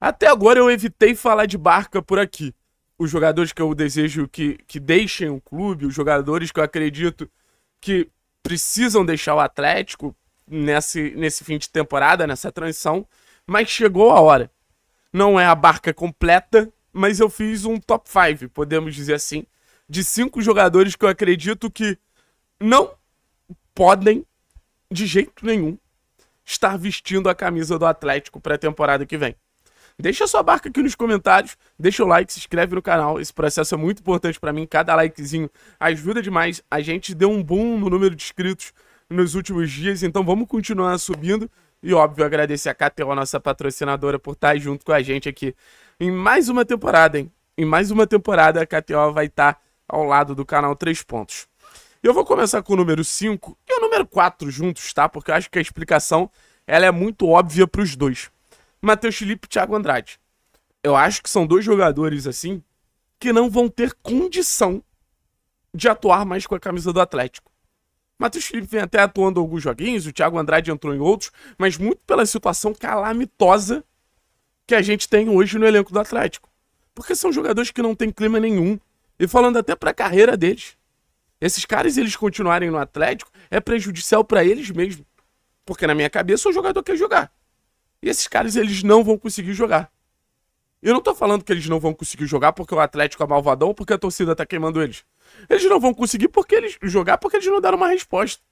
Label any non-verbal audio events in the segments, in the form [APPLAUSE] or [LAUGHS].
Até agora eu evitei falar de Barca por aqui. Os jogadores que eu desejo que, que deixem o clube, os jogadores que eu acredito que precisam deixar o Atlético nesse, nesse fim de temporada, nessa transição. Mas chegou a hora. Não é a barca completa, mas eu fiz um top 5, podemos dizer assim, de cinco jogadores que eu acredito que não podem, de jeito nenhum, estar vestindo a camisa do Atlético para a temporada que vem. Deixa sua barca aqui nos comentários, deixa o like, se inscreve no canal. Esse processo é muito importante para mim. Cada likezinho ajuda demais. A gente deu um boom no número de inscritos nos últimos dias, então vamos continuar subindo. E óbvio, agradecer a KTO, nossa patrocinadora, por estar junto com a gente aqui em mais uma temporada, hein? Em mais uma temporada, a KTO vai estar ao lado do canal 3 Pontos. Eu vou começar com o número 5 e o número 4 juntos, tá? Porque eu acho que a explicação ela é muito óbvia para os dois. Matheus Felipe e Thiago Andrade. Eu acho que são dois jogadores, assim, que não vão ter condição de atuar mais com a camisa do Atlético. Matheus Felipe vem até atuando alguns joguinhos, o Thiago Andrade entrou em outros, mas muito pela situação calamitosa que a gente tem hoje no elenco do Atlético. Porque são jogadores que não têm clima nenhum. E falando até para a carreira deles. Esses caras, eles continuarem no Atlético, é prejudicial para eles mesmos. Porque na minha cabeça o jogador quer jogar. E esses caras, eles não vão conseguir jogar. Eu não tô falando que eles não vão conseguir jogar porque o Atlético é malvadão ou porque a torcida tá queimando eles. Eles não vão conseguir porque eles jogar porque eles não deram uma resposta.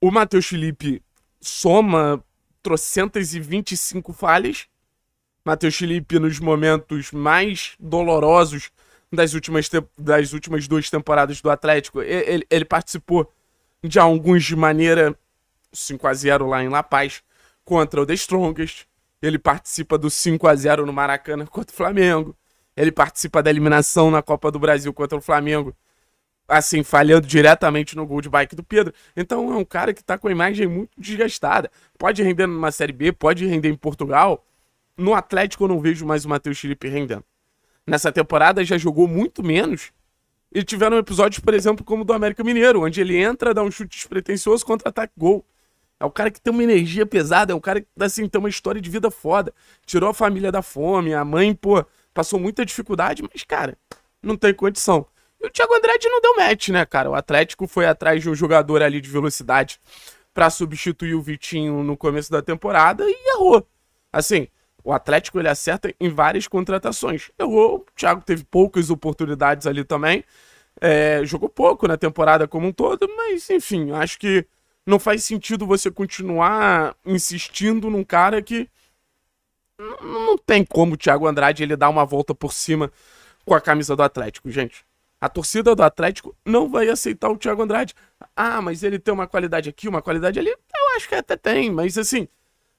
O Matheus Felipe soma trocentas e 25 falhas. Matheus Felipe nos momentos mais dolorosos das últimas, das últimas duas temporadas do Atlético. Ele, ele, ele participou de alguns de maneira 5 a 0 lá em La Paz contra o The Strongest. Ele participa do 5 a 0 no Maracanã contra o Flamengo. Ele participa da eliminação na Copa do Brasil contra o Flamengo. Assim, falhando diretamente no gol de bike do Pedro. Então é um cara que tá com a imagem muito desgastada. Pode render numa Série B, pode render em Portugal. No Atlético eu não vejo mais o Matheus Felipe rendendo. Nessa temporada já jogou muito menos. E tiveram episódios, por exemplo, como o do América Mineiro, onde ele entra, dá um chute despretensioso, contra-ataque, gol. É o cara que tem uma energia pesada, é o cara que assim, tem uma história de vida foda. Tirou a família da fome, a mãe, pô, passou muita dificuldade, mas, cara, não tem condição. E o Thiago Andrade não deu match, né, cara? O Atlético foi atrás de um jogador ali de velocidade para substituir o Vitinho no começo da temporada e errou. Assim, o Atlético ele acerta em várias contratações. Errou, o Thiago teve poucas oportunidades ali também. É, jogou pouco na temporada como um todo, mas enfim, acho que não faz sentido você continuar insistindo num cara que não tem como o Thiago Andrade ele dar uma volta por cima com a camisa do Atlético, gente. A torcida do Atlético não vai aceitar o Thiago Andrade. Ah, mas ele tem uma qualidade aqui, uma qualidade ali. Eu acho que até tem, mas assim,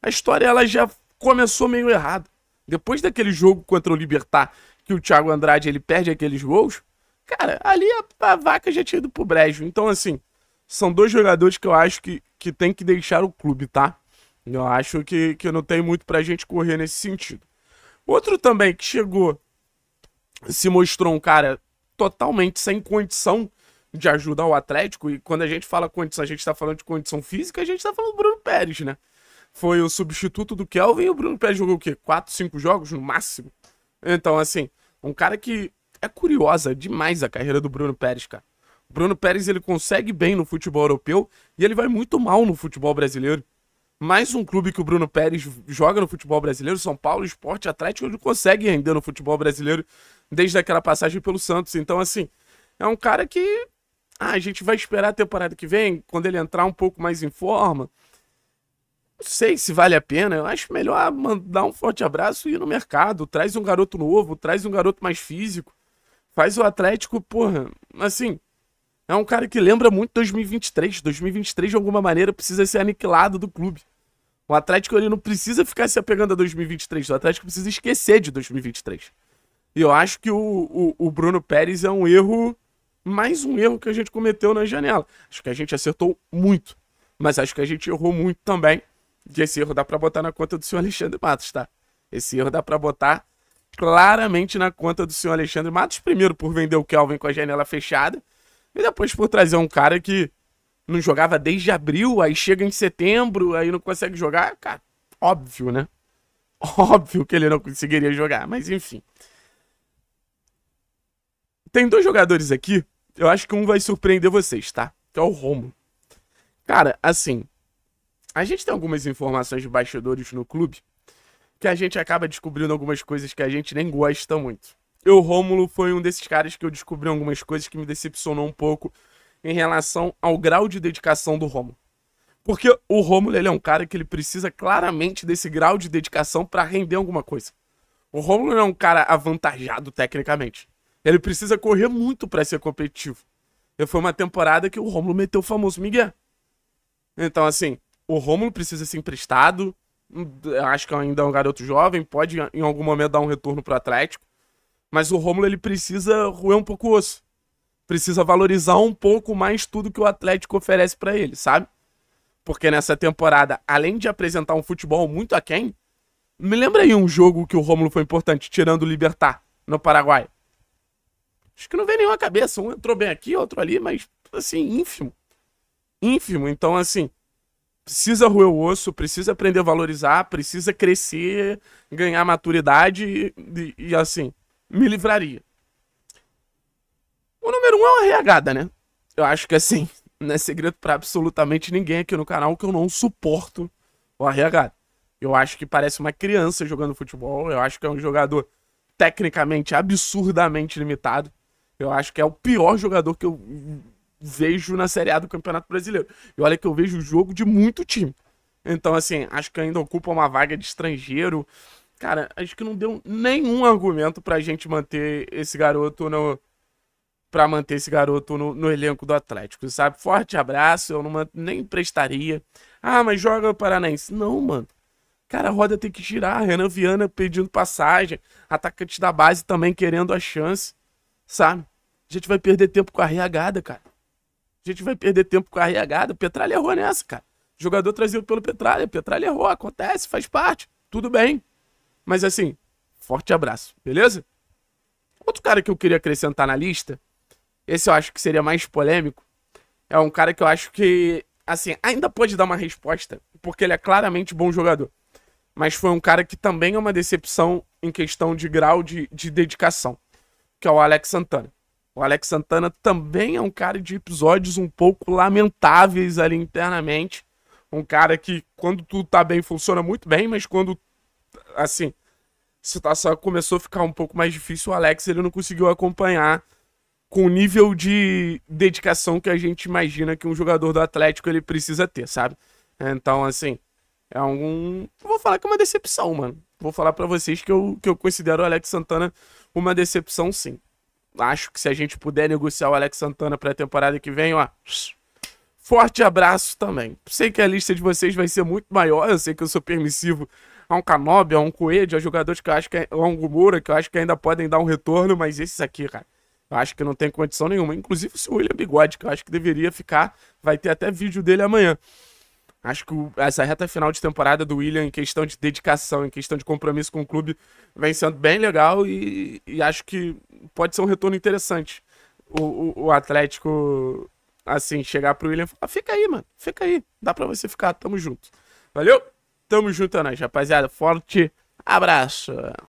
a história ela já começou meio errado. Depois daquele jogo contra o Libertar, que o Thiago Andrade ele perde aqueles gols, cara, ali a, a vaca já tinha ido pro brejo. Então, assim, são dois jogadores que eu acho que, que tem que deixar o clube, tá? Eu acho que, que não tem muito pra gente correr nesse sentido. Outro também que chegou, se mostrou um cara totalmente sem condição de ajudar o Atlético, e quando a gente fala condição, a gente tá falando de condição física, a gente tá falando do Bruno Pérez, né? Foi o substituto do Kelvin e o Bruno Pérez jogou o quê? Quatro, cinco jogos no máximo? Então, assim, um cara que é curiosa demais a carreira do Bruno Pérez, cara. Bruno Pérez ele consegue bem no futebol europeu e ele vai muito mal no futebol brasileiro. Mais um clube que o Bruno Pérez joga no futebol brasileiro, São Paulo Esporte Atlético, ele consegue render no futebol brasileiro desde aquela passagem pelo Santos. Então, assim, é um cara que ah, a gente vai esperar a temporada que vem, quando ele entrar um pouco mais em forma. Não sei se vale a pena. Eu acho melhor mandar um forte abraço e ir no mercado. Traz um garoto novo, traz um garoto mais físico. Faz o Atlético, porra, assim, é um cara que lembra muito 2023. 2023, de alguma maneira, precisa ser aniquilado do clube. O Atlético ele não precisa ficar se apegando a 2023. O Atlético precisa esquecer de 2023. E eu acho que o, o, o Bruno Pérez é um erro, mais um erro que a gente cometeu na janela. Acho que a gente acertou muito, mas acho que a gente errou muito também. E esse erro dá para botar na conta do senhor Alexandre Matos, tá? Esse erro dá para botar claramente na conta do senhor Alexandre Matos. Primeiro, por vender o Kelvin com a janela fechada. E depois por trazer um cara que não jogava desde abril, aí chega em setembro, aí não consegue jogar, cara, óbvio, né? [LAUGHS] Óbvio que ele não conseguiria jogar, mas enfim. Tem dois jogadores aqui, eu acho que um vai surpreender vocês, tá? Que é o Romo. Cara, assim, a gente tem algumas informações de bastidores no clube que a gente acaba descobrindo algumas coisas que a gente nem gosta muito o Rômulo foi um desses caras que eu descobri algumas coisas que me decepcionou um pouco em relação ao grau de dedicação do Rômulo. Porque o Rômulo ele é um cara que ele precisa claramente desse grau de dedicação para render alguma coisa. O Rômulo é um cara avantajado tecnicamente. Ele precisa correr muito para ser competitivo. E foi uma temporada que o Rômulo meteu o famoso Miguel. Então, assim, o Rômulo precisa ser emprestado. Hum, acho que ainda é um garoto jovem, pode em algum momento dar um retorno pro Atlético. Mas o Rômulo ele precisa roer um pouco o osso. Precisa valorizar um pouco mais tudo que o Atlético oferece para ele, sabe? Porque nessa temporada, além de apresentar um futebol muito aquém, me lembra aí um jogo que o Rômulo foi importante, tirando o Libertar, no Paraguai. Acho que não veio nenhuma cabeça. Um entrou bem aqui, outro ali, mas, assim, ínfimo. Ínfimo. Então, assim, precisa roer o osso, precisa aprender a valorizar, precisa crescer, ganhar maturidade e, e, e assim, me livraria. O número um é uma reagada, né? Eu acho que assim, [LAUGHS] não é segredo para absolutamente ninguém aqui no canal que eu não suporto o arregado. Eu acho que parece uma criança jogando futebol. Eu acho que é um jogador tecnicamente absurdamente limitado. Eu acho que é o pior jogador que eu vejo na Série A do Campeonato Brasileiro. E olha que eu vejo o jogo de muito time. Então, assim, acho que ainda ocupa uma vaga de estrangeiro. Cara, acho que não deu nenhum argumento pra gente manter esse garoto no. Pra manter esse garoto no, no elenco do Atlético, sabe? Forte abraço, eu não nem prestaria. Ah, mas joga o Paranaense. Não, mano. Cara, a roda tem que girar. Renan Viana pedindo passagem. Atacante da base também querendo a chance. Sabe? A gente vai perder tempo com a riagada, cara. A gente vai perder tempo com a riagada. O Petralha errou nessa, cara. O jogador trazido pelo Petralha. Petralha errou. Acontece, faz parte. Tudo bem. Mas assim, forte abraço, beleza? Outro cara que eu queria acrescentar na lista, esse eu acho que seria mais polêmico, é um cara que eu acho que, assim, ainda pode dar uma resposta, porque ele é claramente bom jogador. Mas foi um cara que também é uma decepção em questão de grau de, de dedicação, que é o Alex Santana. O Alex Santana também é um cara de episódios um pouco lamentáveis ali internamente. Um cara que, quando tudo tá bem, funciona muito bem, mas quando assim, a tá situação começou a ficar um pouco mais difícil. O Alex ele não conseguiu acompanhar com o nível de dedicação que a gente imagina que um jogador do Atlético ele precisa ter, sabe? Então, assim, é um. Vou falar que é uma decepção, mano. Vou falar para vocês que eu, que eu considero o Alex Santana uma decepção, sim. Acho que se a gente puder negociar o Alex Santana pra temporada que vem, ó, forte abraço também. Sei que a lista de vocês vai ser muito maior, eu sei que eu sou permissivo a um Canobi, a um Coelho, a jogadores que eu acho que é a um Gumura, que eu acho que ainda podem dar um retorno, mas esses aqui, cara, eu acho que não tem condição nenhuma. Inclusive o William Bigode, que eu acho que deveria ficar, vai ter até vídeo dele amanhã. Acho que essa reta final de temporada do William, em questão de dedicação, em questão de compromisso com o clube, vem sendo bem legal e, e acho que pode ser um retorno interessante. O, o, o Atlético assim, chegar pro William e falar: fica aí, mano, fica aí, dá pra você ficar, tamo junto. Valeu, tamo junto, é rapaziada. Forte abraço.